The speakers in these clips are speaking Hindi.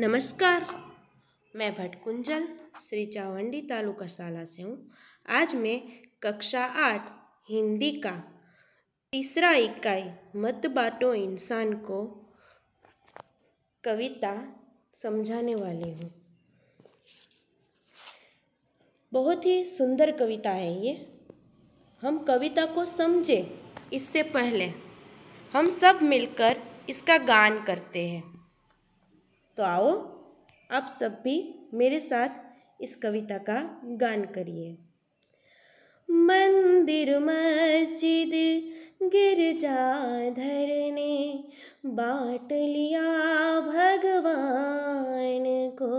नमस्कार मैं भटकुंजल श्री चावंडी तालुका साला से हूँ आज मैं कक्षा आठ हिंदी का तीसरा इकाई मत बाटो इंसान को कविता समझाने वाली हूँ बहुत ही सुंदर कविता है ये हम कविता को समझे इससे पहले हम सब मिलकर इसका गान करते हैं तो आओ आप सब भी मेरे साथ इस कविता का गान करिए मंदिर मस्जिद गिरजा धरने बाट लिया भगवान को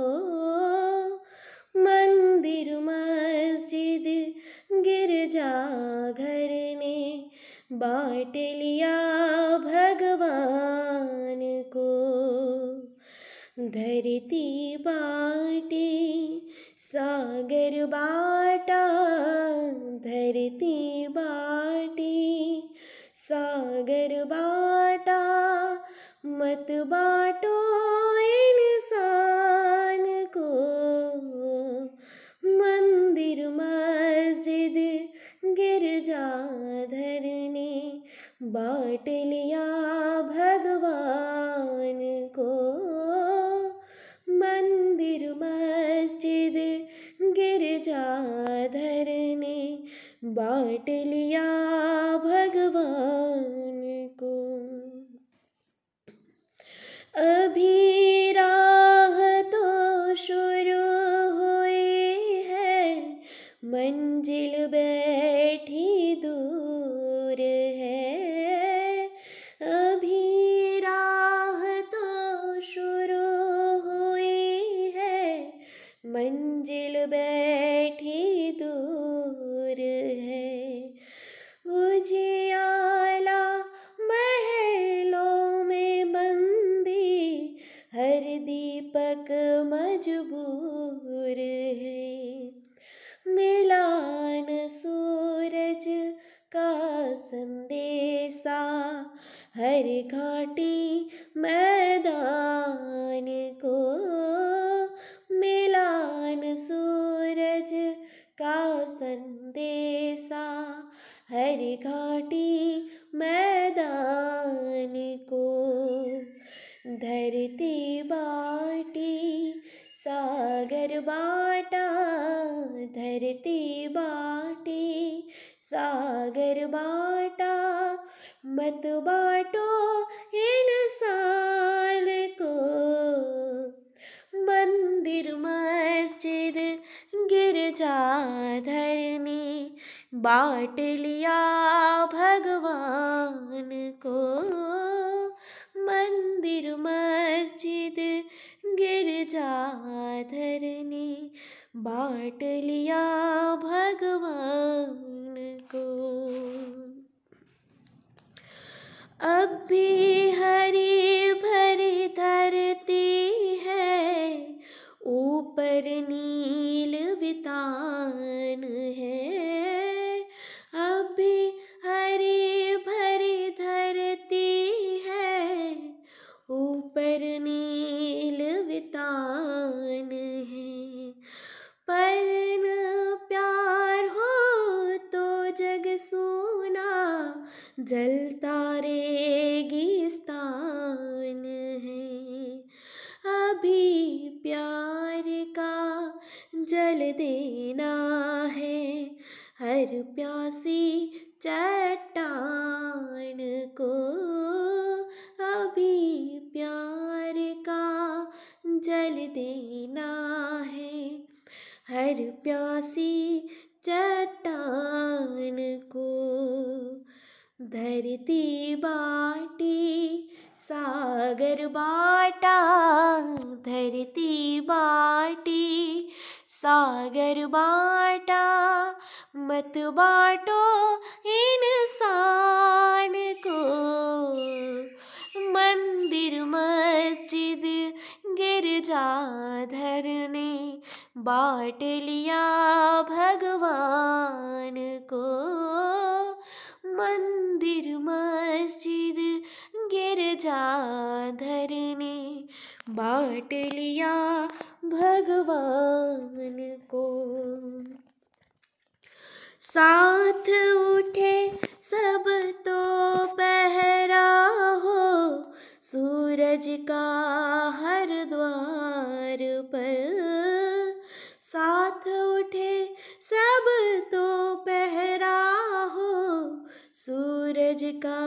मंदिर मस्जिद गिरजा घर ने बाट लिया भगवान को धरती बाटे सागर बाटा धरती बाटे सागर बाटा मत बाटो इंसान को का संदेशा हर घाटी मैदान को धरती बाटी सागर बाटा धरती बाटी सागर बाटा मत बाटो इन साल को मंदिर मस्जिद गिरजा धरनी बाट लिया भगवान को मंदिर मस्जिद गिरजा धरनी बाट लिया भगवान को अब भी हरी ऊपर नील वितान है अब हरी भरी धरती है ऊपर नील वितान है पर न प्यार हो तो जग सोना जलता रे देना है हर प्यासी चट्टान को अभी प्यार का जल देना है हर प्यासी चट्टान को धरती बाटी सागर बाटा धरती बाटी सागर बांटा मत बांटो इंसान को मंदिर मस्जिद गिरजा धरने बांट लिया भगवान को मंदिर मस्जिद गिरजा धरने बांट लिया भगवान को साथ उठे सब तो पहरा हो सूरज का हर द्वार पर साथ उठे सब तो पहरा हो सूरज का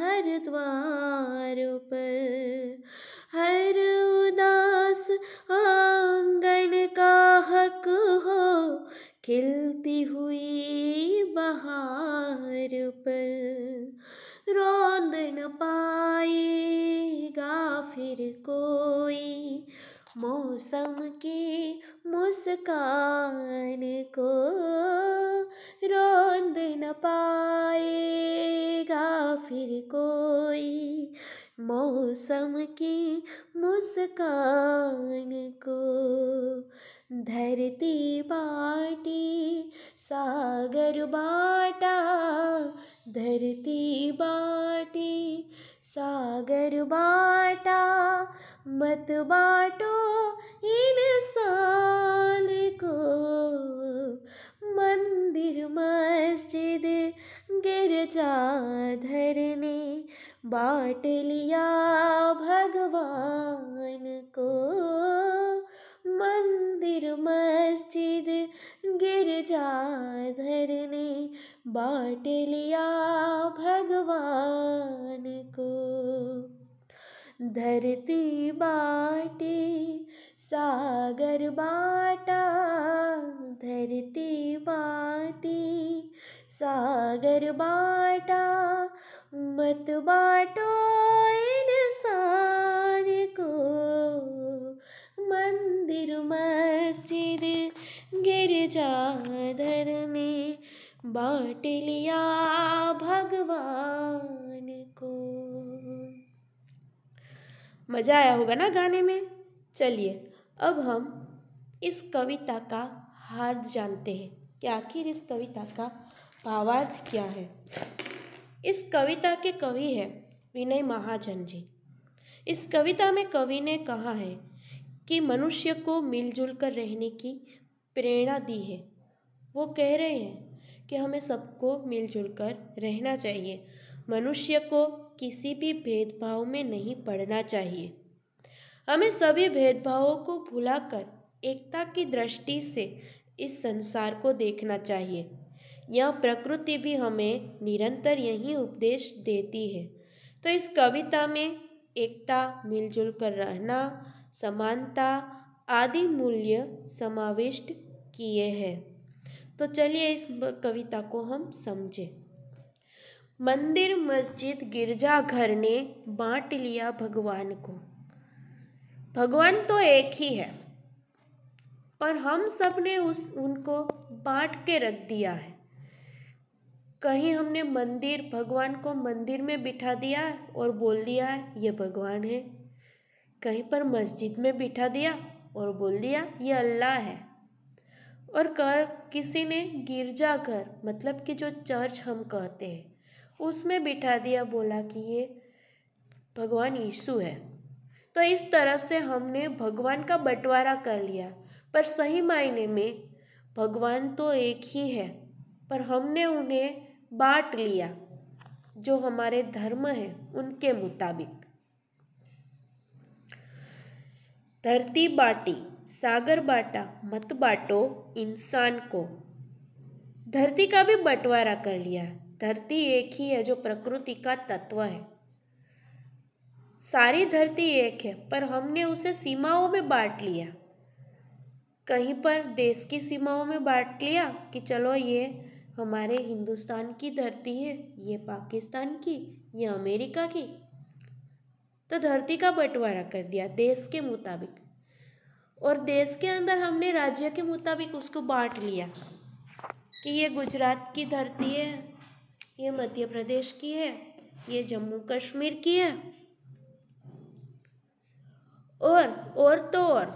हर द्वार मन को रोंद न पाएगा फिर कोई मौसम की मुस्कान को धरती बाटी सागर बाटा धरती बाटी सागर बाटा मत बाटो इंसान को मंदिर मस्जिद गिरजा धरने बांट लिया भगवान को मंदिर मस्जिद गिरजा धरने बांट लिया भगवान को धरती बाटी सागर बाटा धरती बाटी सागर बाटा मत बाटो इंसान को मंदिर मस्जिद गिर धर में बाट लिया भगवान को मज़ा आया होगा ना गाने में चलिए अब हम इस कविता का हार्द जानते हैं कि आखिर इस कविता का भावार्थ क्या है इस कविता के कवि है विनय महाजन जी इस कविता में कवि ने कहा है कि मनुष्य को मिलजुल कर रहने की प्रेरणा दी है वो कह रहे हैं कि हमें सबको मिलजुल कर रहना चाहिए मनुष्य को किसी भी भेदभाव में नहीं पढ़ना चाहिए हमें सभी भेदभावों को भुलाकर एकता की दृष्टि से इस संसार को देखना चाहिए यह प्रकृति भी हमें निरंतर यही उपदेश देती है तो इस कविता में एकता मिलजुल कर रहना समानता आदि मूल्य समाविष्ट किए हैं तो चलिए इस कविता को हम समझें मंदिर मस्जिद गिरजाघर ने बांट लिया भगवान को भगवान तो एक ही है पर हम सब ने उस उनको बांट के रख दिया है कहीं हमने मंदिर भगवान को मंदिर में बिठा दिया और बोल दिया ये भगवान है कहीं पर मस्जिद में बिठा दिया और बोल दिया ये अल्लाह है और कर किसी ने गिरजा घर मतलब कि जो चर्च हम कहते हैं उसमें बिठा दिया बोला कि ये भगवान यीशु है तो इस तरह से हमने भगवान का बंटवारा कर लिया पर सही मायने में भगवान तो एक ही है पर हमने उन्हें बांट लिया जो हमारे धर्म हैं उनके मुताबिक धरती बाटी सागर बाटा मत बाटो इंसान को धरती का भी बंटवारा कर लिया धरती एक ही है जो प्रकृति का तत्व है सारी धरती एक है पर हमने उसे सीमाओं में बांट लिया कहीं पर देश की सीमाओं में बांट लिया कि चलो ये हमारे हिंदुस्तान की धरती है ये पाकिस्तान की ये अमेरिका की तो धरती का बंटवारा कर दिया देश के मुताबिक और देश के अंदर हमने राज्य के मुताबिक उसको बांट लिया कि ये गुजरात की धरती है ये मध्य प्रदेश की है ये जम्मू कश्मीर की है और और तो और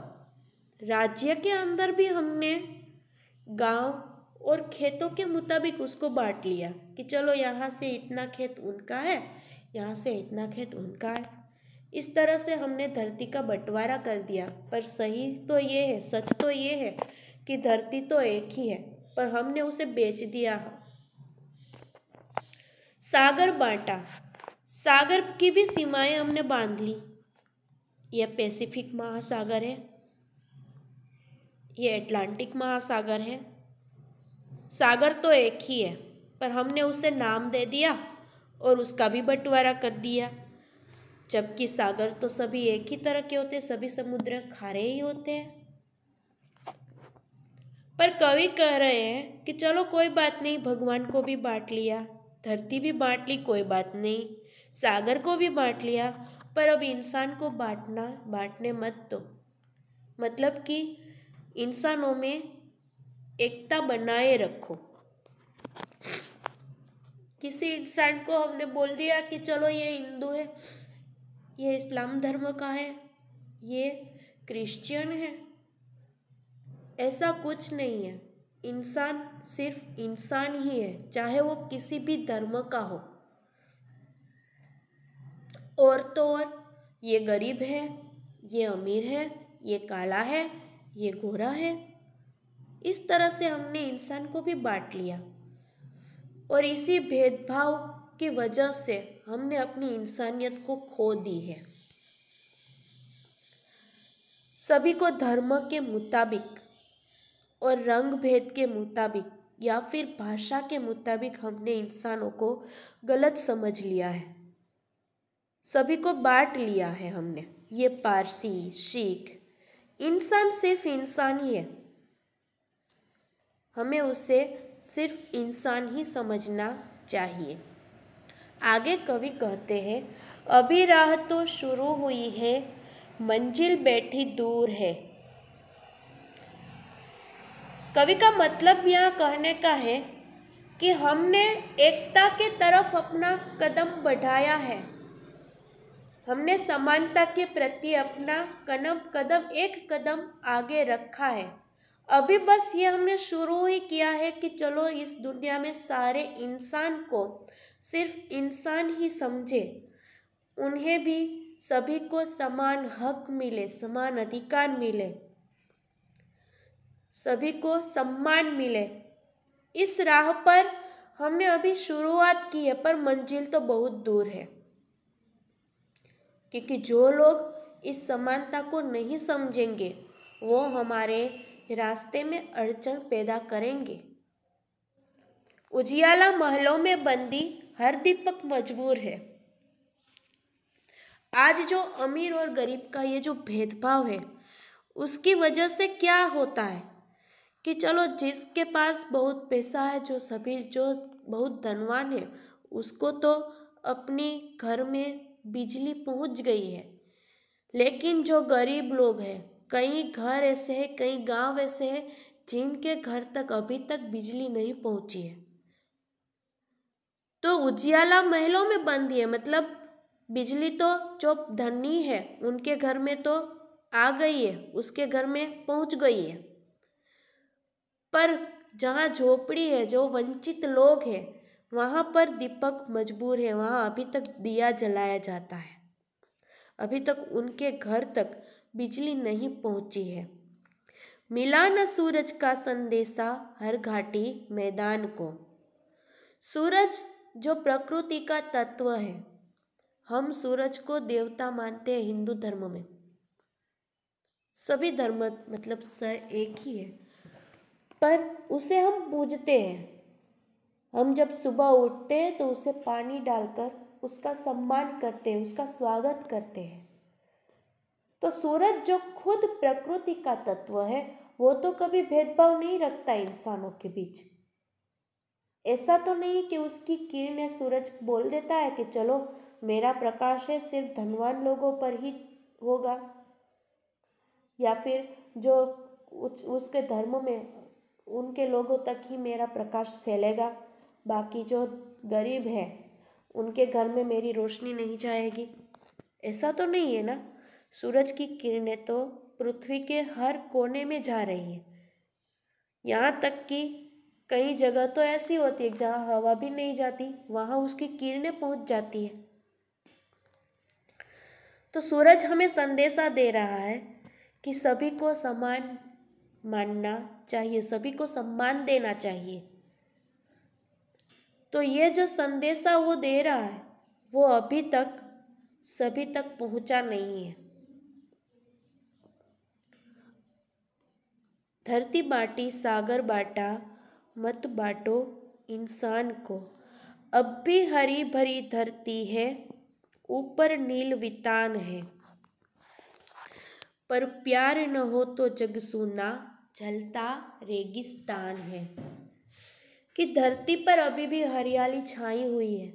राज्य के अंदर भी हमने गांव और खेतों के मुताबिक उसको बांट लिया कि चलो यहाँ से इतना खेत उनका है यहाँ से इतना खेत उनका है इस तरह से हमने धरती का बंटवारा कर दिया पर सही तो ये है सच तो ये है कि धरती तो एक ही है पर हमने उसे बेच दिया सागर बांटा सागर की भी सीमाएं हमने बांध ली यह पैसिफिक महासागर है यह अटलांटिक महासागर है सागर तो एक ही है पर हमने उसे नाम दे दिया और उसका भी बंटवारा कर दिया जबकि सागर तो सभी एक ही तरह के होते सभी समुद्र खारे ही होते हैं पर कवि कह रहे हैं कि चलो कोई बात नहीं भगवान को भी बांट लिया धरती भी बांट ली कोई बात नहीं सागर को भी बांट लिया पर अब इंसान को बांटना बांटने मत दो मतलब कि इंसानों में एकता बनाए रखो किसी इंसान को हमने बोल दिया कि चलो ये हिंदू है ये इस्लाम धर्म का है ये क्रिश्चियन है ऐसा कुछ नहीं है इंसान सिर्फ इंसान ही है चाहे वो किसी भी धर्म का हो और तो और ये गरीब है ये अमीर है ये काला है ये गोरा है इस तरह से हमने इंसान को भी बांट लिया और इसी भेदभाव की वजह से हमने अपनी इंसानियत को खो दी है सभी को धर्म के मुताबिक और रंग भेद के मुताबिक या फिर भाषा के मुताबिक हमने इंसानों को गलत समझ लिया है सभी को बांट लिया है हमने ये पारसी शीख इंसान सिर्फ इंसान ही है हमें उसे सिर्फ इंसान ही समझना चाहिए आगे कवि कहते हैं अभी राह तो शुरू हुई है मंजिल बैठी दूर है कवि का मतलब यह कहने का है कि हमने एकता के तरफ अपना कदम बढ़ाया है हमने समानता के प्रति अपना कदम कदम एक कदम आगे रखा है अभी बस ये हमने शुरू ही किया है कि चलो इस दुनिया में सारे इंसान को सिर्फ इंसान ही समझे उन्हें भी सभी को समान हक मिले समान अधिकार मिले सभी को सम्मान मिले इस राह पर हमने अभी शुरुआत की है पर मंजिल तो बहुत दूर है क्योंकि जो लोग इस समानता को नहीं समझेंगे वो हमारे रास्ते में अड़चन पैदा करेंगे उजियाला महलों में बंदी हर दीपक मजबूर है आज जो अमीर और गरीब का ये जो भेदभाव है उसकी वजह से क्या होता है कि चलो जिसके पास बहुत पैसा है जो सभी जो बहुत धनवान है उसको तो अपनी घर में बिजली पहुंच गई है लेकिन जो गरीब लोग हैं कई घर ऐसे हैं कई गांव ऐसे हैं जिनके घर तक अभी तक बिजली नहीं पहुंची है तो उजियाला महलों में बंद है मतलब बिजली तो जो धनी है उनके घर में तो आ गई है उसके घर में पहुंच गई है पर जहाँ झोपड़ी है जो वंचित लोग हैं वहाँ पर दीपक मजबूर है वहाँ अभी तक दिया जलाया जाता है अभी तक उनके घर तक बिजली नहीं पहुँची है मिला न सूरज का संदेशा हर घाटी मैदान को सूरज जो प्रकृति का तत्व है हम सूरज को देवता मानते हैं हिंदू धर्म में सभी धर्म मतलब स एक ही है पर उसे हम पूजते हैं हम जब सुबह उठते हैं तो उसे पानी डालकर उसका सम्मान करते हैं उसका स्वागत करते हैं तो सूरज जो खुद प्रकृति का तत्व है वो तो कभी भेदभाव नहीं रखता इंसानों के बीच ऐसा तो नहीं कि उसकी किरणें सूरज बोल देता है कि चलो मेरा प्रकाश है सिर्फ धनवान लोगों पर ही होगा या फिर जो उस, उसके धर्म में उनके लोगों तक ही मेरा प्रकाश फैलेगा बाकी जो गरीब है उनके घर में मेरी रोशनी नहीं जाएगी ऐसा तो नहीं है ना सूरज की किरणें तो पृथ्वी के हर कोने में जा रही हैं यहाँ तक कि कई जगह तो ऐसी होती है जहाँ हवा भी नहीं जाती वहाँ उसकी किरणें पहुँच जाती है तो सूरज हमें संदेशा दे रहा है कि सभी को समान मानना चाहिए सभी को सम्मान देना चाहिए तो ये जो संदेशा वो दे रहा है वो अभी तक सभी तक पहुंचा नहीं है धरती बाटी सागर बाटा मत बाटो इंसान को अब भी हरी भरी धरती है ऊपर नील वितान है पर प्यार न हो तो जग सुना जलता रेगिस्तान है कि धरती पर अभी भी हरियाली छाई हुई है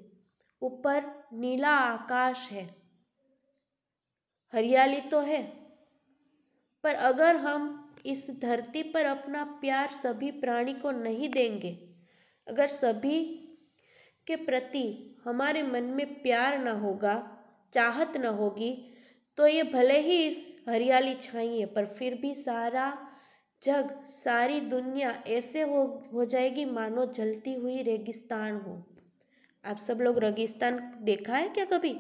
ऊपर नीला आकाश है हरियाली तो है पर अगर हम इस धरती पर अपना प्यार सभी प्राणी को नहीं देंगे अगर सभी के प्रति हमारे मन में प्यार न होगा चाहत न होगी तो ये भले ही इस हरियाली छाई है पर फिर भी सारा जग सारी दुनिया ऐसे हो हो जाएगी मानो जलती हुई रेगिस्तान हो आप सब लोग रेगिस्तान देखा है क्या कभी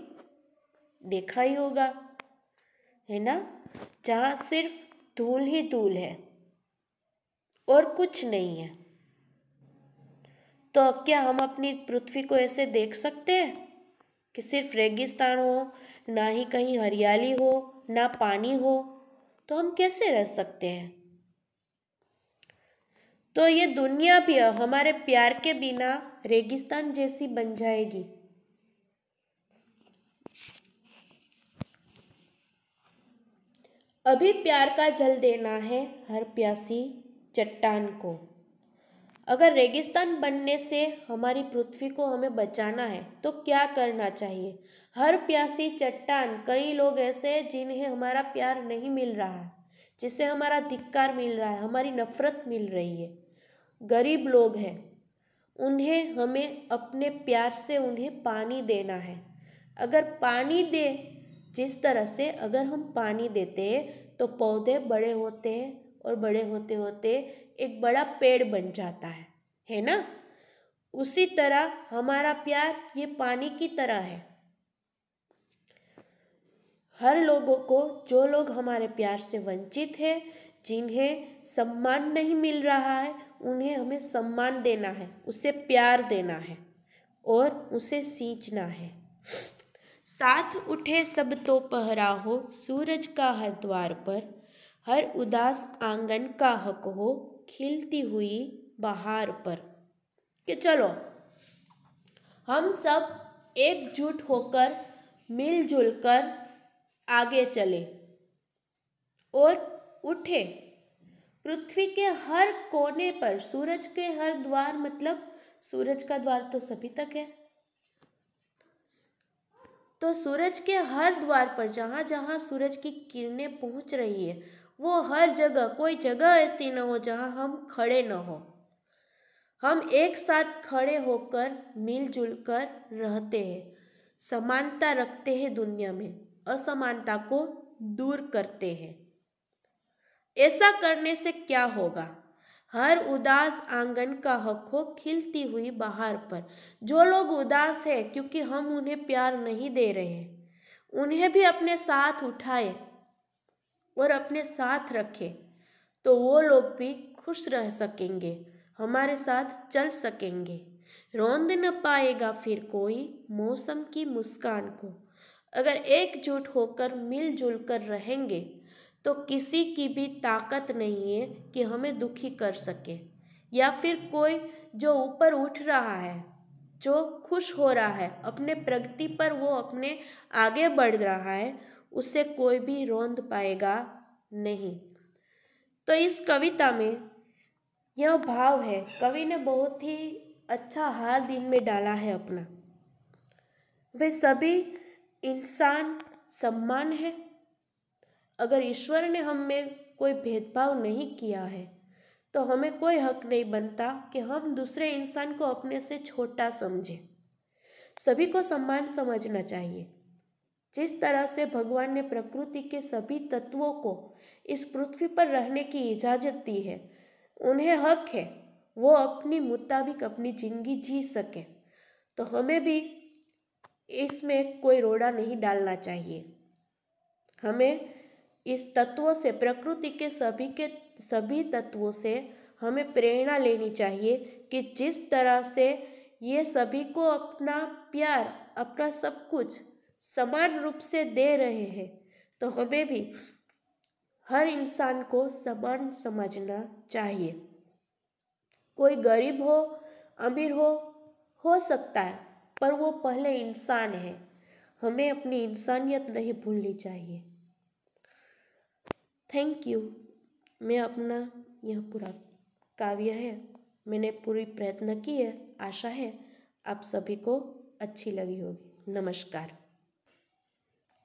देखा ही होगा है ना जहाँ सिर्फ धूल ही धूल है और कुछ नहीं है तो क्या हम अपनी पृथ्वी को ऐसे देख सकते हैं कि सिर्फ रेगिस्तान हो ना ही कहीं हरियाली हो ना पानी हो तो हम कैसे रह सकते हैं तो ये दुनिया भी हमारे प्यार के बिना रेगिस्तान जैसी बन जाएगी अभी प्यार का जल देना है हर प्यासी चट्टान को अगर रेगिस्तान बनने से हमारी पृथ्वी को हमें बचाना है तो क्या करना चाहिए हर प्यासी चट्टान कई लोग ऐसे हैं जिन्हें हमारा प्यार नहीं मिल रहा है जिससे हमारा धिक्कार मिल रहा है हमारी नफरत मिल रही है गरीब लोग हैं उन्हें हमें अपने प्यार से उन्हें पानी देना है अगर पानी दे जिस तरह से अगर हम पानी देते हैं तो पौधे बड़े होते हैं और बड़े होते होते एक बड़ा पेड़ बन जाता है है ना उसी तरह हमारा प्यार ये पानी की तरह है हर लोगों को जो लोग हमारे प्यार से वंचित है जिन्हें सम्मान नहीं मिल रहा है उन्हें हमें सम्मान देना है उसे प्यार देना है और उसे सींचना है साथ उठे सब तो पहरा हो सूरज का हर द्वार पर हर उदास आंगन का हक हो खिलती हुई बहार पर कि चलो हम सब एकजुट होकर मिलजुल कर आगे चले और उठे पृथ्वी के हर कोने पर सूरज के हर द्वार मतलब सूरज का द्वार तो सभी तक है तो सूरज के हर द्वार पर जहां जहां सूरज की किरणें पहुंच रही है वो हर जगह कोई जगह ऐसी न हो जहां हम खड़े न हो हम एक साथ खड़े होकर मिलजुल कर रहते हैं समानता रखते हैं दुनिया में असमानता को दूर करते हैं ऐसा करने से क्या होगा हर उदास आंगन का हक हो खिलती हुई बहार पर जो लोग उदास है क्योंकि हम उन्हें प्यार नहीं दे रहे हैं उन्हें भी अपने साथ उठाए और अपने साथ रखे तो वो लोग भी खुश रह सकेंगे हमारे साथ चल सकेंगे रौंद न पाएगा फिर कोई मौसम की मुस्कान को अगर एकजुट होकर मिलजुल कर रहेंगे तो किसी की भी ताकत नहीं है कि हमें दुखी कर सके या फिर कोई जो ऊपर उठ रहा है जो खुश हो रहा है अपने प्रगति पर वो अपने आगे बढ़ रहा है उसे कोई भी रोंद पाएगा नहीं तो इस कविता में यह भाव है कवि ने बहुत ही अच्छा हाल दिन में डाला है अपना वे सभी इंसान सम्मान है अगर ईश्वर ने हम में कोई भेदभाव नहीं किया है तो हमें कोई हक नहीं बनता कि हम दूसरे इंसान को अपने से छोटा समझें सभी को सम्मान समझना चाहिए जिस तरह से भगवान ने प्रकृति के सभी तत्वों को इस पृथ्वी पर रहने की इजाज़त दी है उन्हें हक है वो अपनी मुताबिक अपनी जिंदगी जी सके तो हमें भी इसमें कोई रोड़ा नहीं डालना चाहिए हमें इस तत्व से प्रकृति के सभी के सभी तत्वों से हमें प्रेरणा लेनी चाहिए कि जिस तरह से ये सभी को अपना प्यार अपना सब कुछ समान रूप से दे रहे हैं तो हमें भी हर इंसान को समान समझना चाहिए कोई गरीब हो अमीर हो हो सकता है पर वो पहले इंसान है हमें अपनी इंसानियत नहीं भूलनी चाहिए थैंक यू मैं अपना यह पूरा काव्य है मैंने पूरी प्रयत्न की है आशा है आप सभी को अच्छी लगी होगी नमस्कार